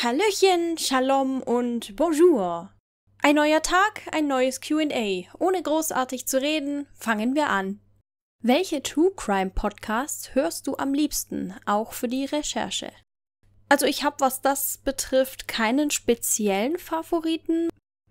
Hallöchen, Shalom und Bonjour. Ein neuer Tag, ein neues QA. Ohne großartig zu reden, fangen wir an. Welche True Crime Podcasts hörst du am liebsten, auch für die Recherche? Also ich habe, was das betrifft, keinen speziellen Favoriten.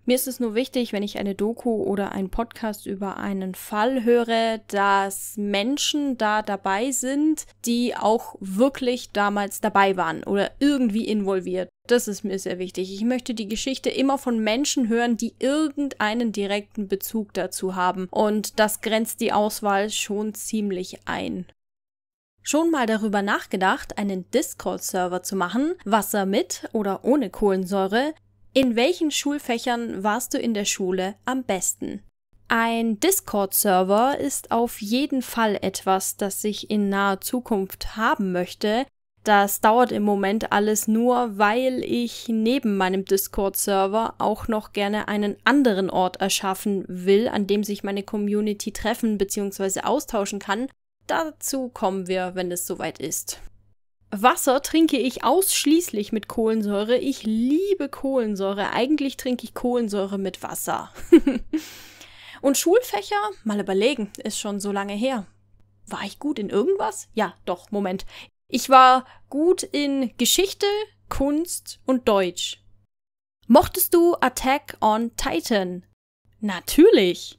Mir ist es nur wichtig, wenn ich eine Doku oder einen Podcast über einen Fall höre, dass Menschen da dabei sind, die auch wirklich damals dabei waren oder irgendwie involviert. Das ist mir sehr wichtig. Ich möchte die Geschichte immer von Menschen hören, die irgendeinen direkten Bezug dazu haben. Und das grenzt die Auswahl schon ziemlich ein. Schon mal darüber nachgedacht, einen Discord-Server zu machen, Wasser mit oder ohne Kohlensäure, in welchen Schulfächern warst du in der Schule am besten? Ein Discord-Server ist auf jeden Fall etwas, das ich in naher Zukunft haben möchte. Das dauert im Moment alles nur, weil ich neben meinem Discord-Server auch noch gerne einen anderen Ort erschaffen will, an dem sich meine Community treffen bzw. austauschen kann. Dazu kommen wir, wenn es soweit ist. Wasser trinke ich ausschließlich mit Kohlensäure. Ich liebe Kohlensäure. Eigentlich trinke ich Kohlensäure mit Wasser. Und Schulfächer? Mal überlegen, ist schon so lange her. War ich gut in irgendwas? Ja, doch, Moment. Ich war gut in Geschichte, Kunst und Deutsch. Mochtest du Attack on Titan? Natürlich.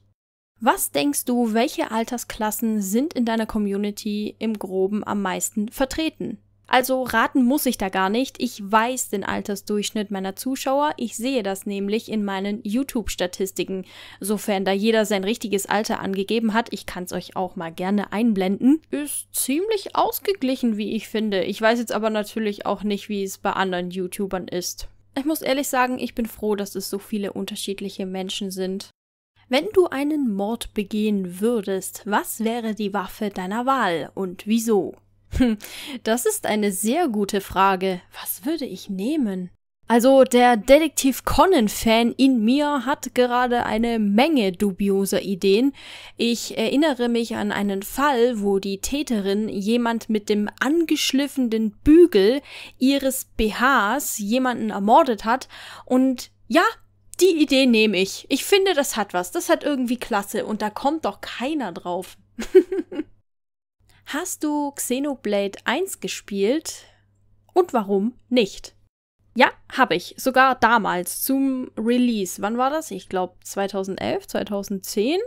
Was denkst du, welche Altersklassen sind in deiner Community im groben am meisten vertreten? Also raten muss ich da gar nicht. Ich weiß den Altersdurchschnitt meiner Zuschauer. Ich sehe das nämlich in meinen YouTube-Statistiken. Sofern da jeder sein richtiges Alter angegeben hat, ich kann es euch auch mal gerne einblenden, ist ziemlich ausgeglichen, wie ich finde. Ich weiß jetzt aber natürlich auch nicht, wie es bei anderen YouTubern ist. Ich muss ehrlich sagen, ich bin froh, dass es so viele unterschiedliche Menschen sind. Wenn du einen Mord begehen würdest, was wäre die Waffe deiner Wahl und wieso? Das ist eine sehr gute Frage. Was würde ich nehmen? Also der Detektiv Conan-Fan in mir hat gerade eine Menge dubioser Ideen. Ich erinnere mich an einen Fall, wo die Täterin jemand mit dem angeschliffenen Bügel ihres BHs jemanden ermordet hat und ja, die Idee nehme ich. Ich finde, das hat was. Das hat irgendwie klasse und da kommt doch keiner drauf. Hast du Xenoblade 1 gespielt? Und warum nicht? Ja, habe ich. Sogar damals zum Release. Wann war das? Ich glaube 2011, 2010.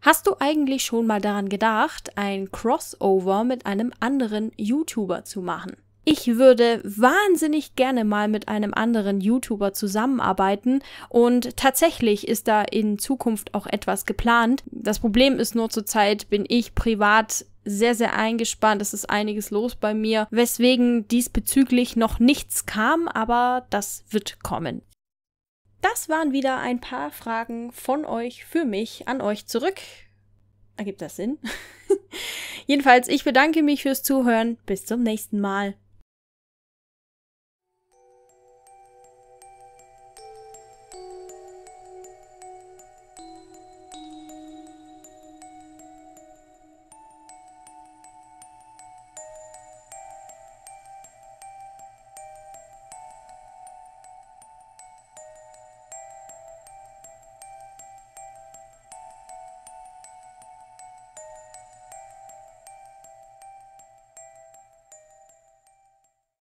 Hast du eigentlich schon mal daran gedacht, ein Crossover mit einem anderen YouTuber zu machen? Ich würde wahnsinnig gerne mal mit einem anderen YouTuber zusammenarbeiten und tatsächlich ist da in Zukunft auch etwas geplant. Das Problem ist nur zurzeit bin ich privat sehr, sehr eingespannt. Es ist einiges los bei mir, weswegen diesbezüglich noch nichts kam, aber das wird kommen. Das waren wieder ein paar Fragen von euch für mich an euch zurück. Ergibt das Sinn? Jedenfalls, ich bedanke mich fürs Zuhören. Bis zum nächsten Mal.